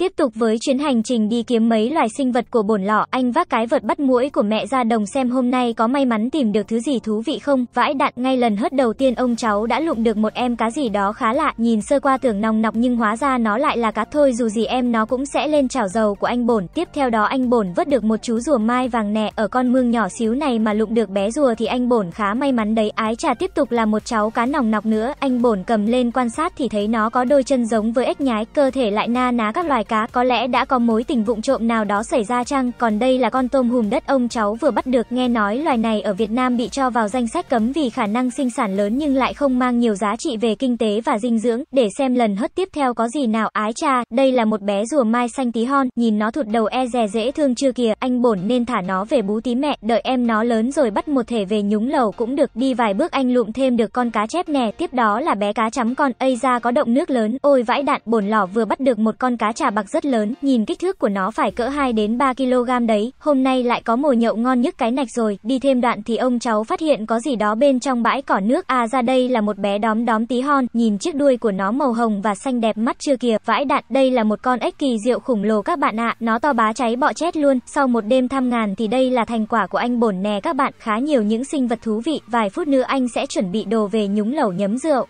Tiếp tục với chuyến hành trình đi kiếm mấy loài sinh vật của bổn lọ, anh vác cái vật bắt muỗi của mẹ ra đồng xem hôm nay có may mắn tìm được thứ gì thú vị không. Vãi đạn, ngay lần hớt đầu tiên ông cháu đã lụng được một em cá gì đó khá lạ, nhìn sơ qua tưởng nòng nọc nhưng hóa ra nó lại là cá thôi dù gì em nó cũng sẽ lên chảo dầu của anh bổn. Tiếp theo đó anh bổn vớt được một chú rùa mai vàng nè, ở con mương nhỏ xíu này mà lụng được bé rùa thì anh bổn khá may mắn đấy. Ái trà tiếp tục là một cháu cá nòng nọc nữa, anh bổn cầm lên quan sát thì thấy nó có đôi chân giống với ếch nhái, cơ thể lại na ná các loài loài cá có lẽ đã có mối tình vụng trộm nào đó xảy ra chăng? Còn đây là con tôm hùm đất ông cháu vừa bắt được, nghe nói loài này ở Việt Nam bị cho vào danh sách cấm vì khả năng sinh sản lớn nhưng lại không mang nhiều giá trị về kinh tế và dinh dưỡng. Để xem lần hất tiếp theo có gì nào, ái cha, đây là một bé rùa mai xanh tí hon, nhìn nó thụt đầu e dè dễ thương chưa kìa, anh bổn nên thả nó về bú tí mẹ, đợi em nó lớn rồi bắt một thể về nhúng lầu cũng được, đi vài bước anh lụm thêm được con cá chép nè, tiếp đó là bé cá chấm con, ây ra có động nước lớn, ôi vãi đạn bổn lỏ vừa bắt được một con cá chả bạc rất lớn, nhìn kích thước của nó phải cỡ 2 đến 3 kg đấy. Hôm nay lại có mồi nhậu ngon nhất cái nạch rồi. Đi thêm đoạn thì ông cháu phát hiện có gì đó bên trong bãi cỏ nước. À ra đây là một bé đóm đóm tí hon, nhìn chiếc đuôi của nó màu hồng và xanh đẹp mắt chưa kìa. Vãi đạn, đây là một con ếch kỳ diệu khủng lồ các bạn ạ. À. Nó to bá cháy bọ chết luôn. Sau một đêm thăm ngàn thì đây là thành quả của anh bổn nè các bạn. Khá nhiều những sinh vật thú vị. Vài phút nữa anh sẽ chuẩn bị đồ về nhúng lẩu nhấm rượu.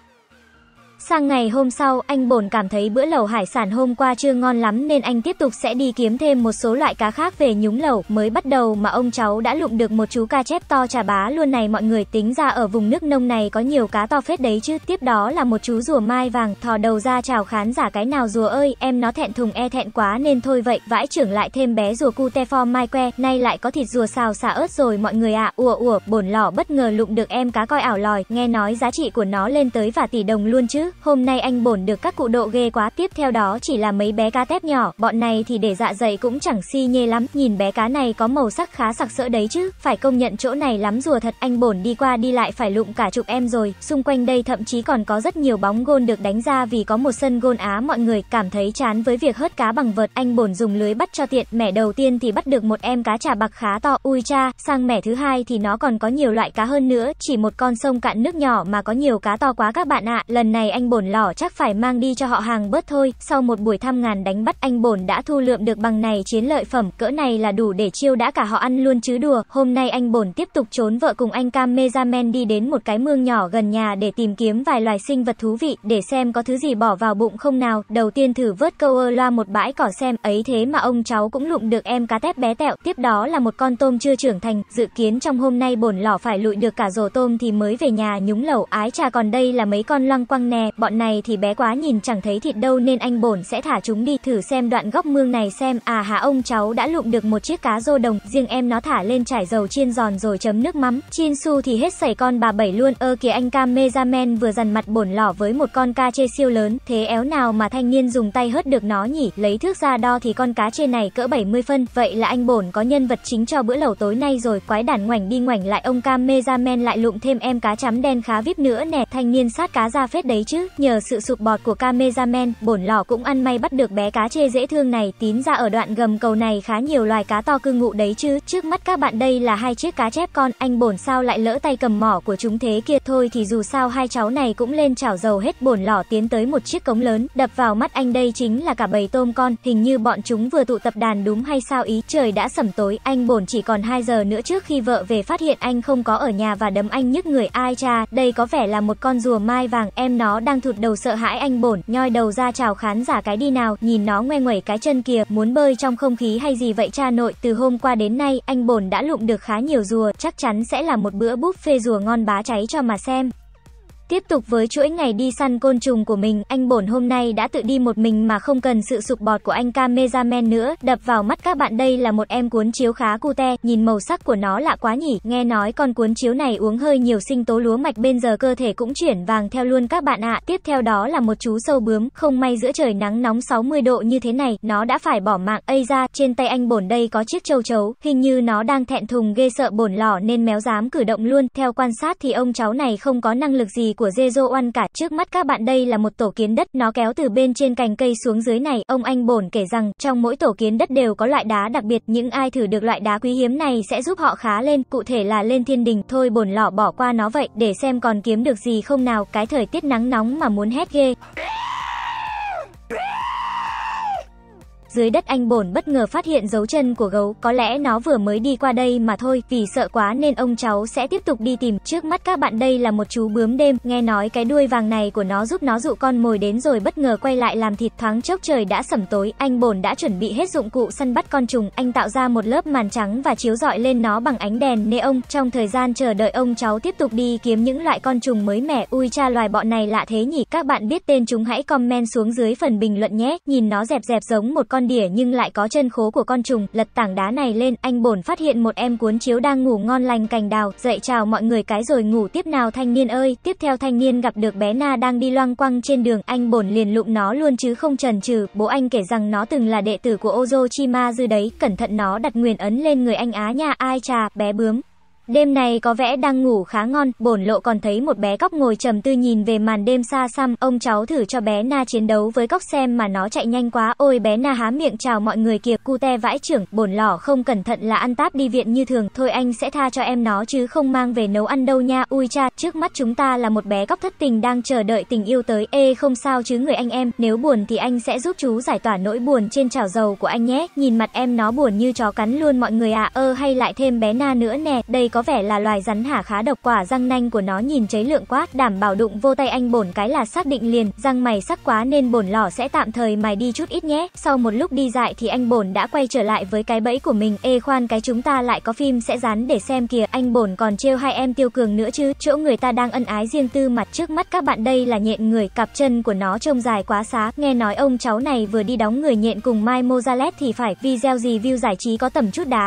Sang ngày hôm sau, anh bổn cảm thấy bữa lẩu hải sản hôm qua chưa ngon lắm nên anh tiếp tục sẽ đi kiếm thêm một số loại cá khác về nhúng lẩu. Mới bắt đầu mà ông cháu đã lụm được một chú cá chép to trà bá luôn này mọi người tính ra ở vùng nước nông này có nhiều cá to phết đấy chứ. Tiếp đó là một chú rùa mai vàng thò đầu ra chào khán giả cái nào rùa ơi, em nó thẹn thùng e thẹn quá nên thôi vậy. Vãi trưởng lại thêm bé rùa cu te form mai que, nay lại có thịt rùa xào xả ớt rồi mọi người ạ. À. Ủa ủa, bổn lỏ bất ngờ lụm được em cá coi ảo lòi, nghe nói giá trị của nó lên tới vài tỷ đồng luôn chứ hôm nay anh bổn được các cụ độ ghê quá tiếp theo đó chỉ là mấy bé cá tép nhỏ, bọn này thì để dạ dày cũng chẳng si nhê lắm, nhìn bé cá này có màu sắc khá sặc sỡ đấy chứ, phải công nhận chỗ này lắm rùa thật, anh bổn đi qua đi lại phải lụng cả chục em rồi, xung quanh đây thậm chí còn có rất nhiều bóng gôn được đánh ra vì có một sân gôn á mọi người cảm thấy chán với việc hớt cá bằng vợt, anh bổn dùng lưới bắt cho tiện, mẻ đầu tiên thì bắt được một em cá trà bạc khá to, ui cha, sang mẻ thứ hai thì nó còn có nhiều loại cá hơn nữa, chỉ một con sông cạn nước nhỏ mà có nhiều cá to quá các bạn ạ, à. lần này anh bổn lỏ chắc phải mang đi cho họ hàng bớt thôi. Sau một buổi thăm ngàn đánh bắt anh bổn đã thu lượm được bằng này chiến lợi phẩm cỡ này là đủ để chiêu đã cả họ ăn luôn chứ đùa. Hôm nay anh bổn tiếp tục trốn vợ cùng anh Cam Mezamen đi đến một cái mương nhỏ gần nhà để tìm kiếm vài loài sinh vật thú vị để xem có thứ gì bỏ vào bụng không nào. Đầu tiên thử vớt câu ơ loa một bãi cỏ xem ấy thế mà ông cháu cũng lụm được em cá tép bé tẹo. Tiếp đó là một con tôm chưa trưởng thành. Dự kiến trong hôm nay bổn lỏ phải lụi được cả rổ tôm thì mới về nhà nhúng lẩu ái trà còn đây là mấy con loang quăng nè bọn này thì bé quá nhìn chẳng thấy thịt đâu nên anh bổn sẽ thả chúng đi. Thử xem đoạn góc mương này xem. À hả ông cháu đã lụm được một chiếc cá rô đồng, riêng em nó thả lên trải dầu chiên giòn rồi chấm nước mắm. Chin su thì hết sảy con bà bảy luôn. Ơ kìa anh cam Mezamen vừa dằn mặt bổn lỏ với một con cá chê siêu lớn. Thế éo nào mà thanh niên dùng tay hớt được nó nhỉ? Lấy thước ra đo thì con cá chê này cỡ 70 phân. Vậy là anh bổn có nhân vật chính cho bữa lẩu tối nay rồi. Quái đản ngoảnh đi ngoảnh lại ông cam Mezamen lại lụm thêm em cá chấm đen khá vip nữa nè. Thanh niên sát cá ra phết đấy chứ chứ, nhờ sự sụp bọt của cameraman, bổn lò cũng ăn may bắt được bé cá chê dễ thương này, tín ra ở đoạn gầm cầu này khá nhiều loài cá to cư ngụ đấy chứ, trước mắt các bạn đây là hai chiếc cá chép con, anh bổn sao lại lỡ tay cầm mỏ của chúng thế kia, thôi thì dù sao hai cháu này cũng lên chảo dầu hết bổn lò tiến tới một chiếc cống lớn, đập vào mắt anh đây chính là cả bầy tôm con, hình như bọn chúng vừa tụ tập đàn đúng hay sao ý, trời đã sẩm tối, anh bổn chỉ còn 2 giờ nữa trước khi vợ về phát hiện anh không có ở nhà và đấm anh nhức người ai cha, đây có vẻ là một con rùa mai vàng, em nó đang thụt đầu sợ hãi anh bổn, nhoi đầu ra chào khán giả cái đi nào, nhìn nó ngoe nguẩy cái chân kìa, muốn bơi trong không khí hay gì vậy cha nội, từ hôm qua đến nay, anh bổn đã lụm được khá nhiều rùa, chắc chắn sẽ là một bữa buffet rùa ngon bá cháy cho mà xem. Tiếp tục với chuỗi ngày đi săn côn trùng của mình, anh Bổn hôm nay đã tự đi một mình mà không cần sự sụp bọt của anh cameraman nữa. Đập vào mắt các bạn đây là một em cuốn chiếu khá cute, nhìn màu sắc của nó lạ quá nhỉ. Nghe nói con cuốn chiếu này uống hơi nhiều sinh tố lúa mạch bên giờ cơ thể cũng chuyển vàng theo luôn các bạn ạ. À. Tiếp theo đó là một chú sâu bướm, không may giữa trời nắng nóng 60 độ như thế này, nó đã phải bỏ mạng. Ây ra, trên tay anh Bổn đây có chiếc châu chấu, hình như nó đang thẹn thùng ghê sợ Bổn lỏ nên méo dám cử động luôn. Theo quan sát thì ông cháu này không có năng lực gì của Jejo oan cả. Trước mắt các bạn đây là một tổ kiến đất, nó kéo từ bên trên cành cây xuống dưới này. Ông anh bổn kể rằng, trong mỗi tổ kiến đất đều có loại đá đặc biệt, những ai thử được loại đá quý hiếm này sẽ giúp họ khá lên, cụ thể là lên thiên đình. Thôi bổn lọ bỏ qua nó vậy, để xem còn kiếm được gì không nào, cái thời tiết nắng nóng mà muốn hét ghê. dưới đất anh bổn bất ngờ phát hiện dấu chân của gấu, có lẽ nó vừa mới đi qua đây mà thôi, vì sợ quá nên ông cháu sẽ tiếp tục đi tìm. Trước mắt các bạn đây là một chú bướm đêm, nghe nói cái đuôi vàng này của nó giúp nó dụ con mồi đến rồi bất ngờ quay lại làm thịt thoáng chốc trời đã sẩm tối, anh bổn đã chuẩn bị hết dụng cụ săn bắt con trùng, anh tạo ra một lớp màn trắng và chiếu dọi lên nó bằng ánh đèn neon. Trong thời gian chờ đợi ông cháu tiếp tục đi kiếm những loại con trùng mới mẻ, ui cha loài bọ này lạ thế nhỉ, các bạn biết tên chúng hãy comment xuống dưới phần bình luận nhé, nhìn nó dẹp dẹp giống một con con đỉa nhưng lại có chân khố của con trùng, lật tảng đá này lên, anh bổn phát hiện một em cuốn chiếu đang ngủ ngon lành cành đào, dậy chào mọi người cái rồi ngủ tiếp nào thanh niên ơi. Tiếp theo thanh niên gặp được bé Na đang đi loang quăng trên đường, anh bổn liền lụm nó luôn chứ không chần chừ. Bố anh kể rằng nó từng là đệ tử của Ozochima dư đấy, cẩn thận nó đặt nguyền ấn lên người anh á nha, ai chà, bé bướm. Đêm này có vẻ đang ngủ khá ngon, bổn lộ còn thấy một bé cóc ngồi trầm tư nhìn về màn đêm xa xăm, ông cháu thử cho bé Na chiến đấu với cóc xem mà nó chạy nhanh quá, ôi bé Na há miệng chào mọi người kìa, te vãi trưởng, bổn lỏ không cẩn thận là ăn táp đi viện như thường, thôi anh sẽ tha cho em nó chứ không mang về nấu ăn đâu nha, ui cha, trước mắt chúng ta là một bé cóc thất tình đang chờ đợi tình yêu tới, ê không sao chứ người anh em, nếu buồn thì anh sẽ giúp chú giải tỏa nỗi buồn trên chảo dầu của anh nhé, nhìn mặt em nó buồn như chó cắn luôn mọi người ạ, ơ hay lại thêm bé Na nữa nè, đây có vẻ là loài rắn hả khá độc quả răng nanh của nó nhìn cháy lượng quá, đảm bảo đụng vô tay anh bổn cái là xác định liền, răng mày sắc quá nên bổn lỏ sẽ tạm thời mài đi chút ít nhé. Sau một lúc đi dại thì anh bổn đã quay trở lại với cái bẫy của mình, ê khoan cái chúng ta lại có phim sẽ dán để xem kìa, anh bổn còn trêu hai em tiêu cường nữa chứ, chỗ người ta đang ân ái riêng tư mặt trước mắt các bạn đây là nhện người, cặp chân của nó trông dài quá xá, nghe nói ông cháu này vừa đi đóng người nhện cùng Mai Mozalette thì phải, video gì view giải trí có tầm chút đá.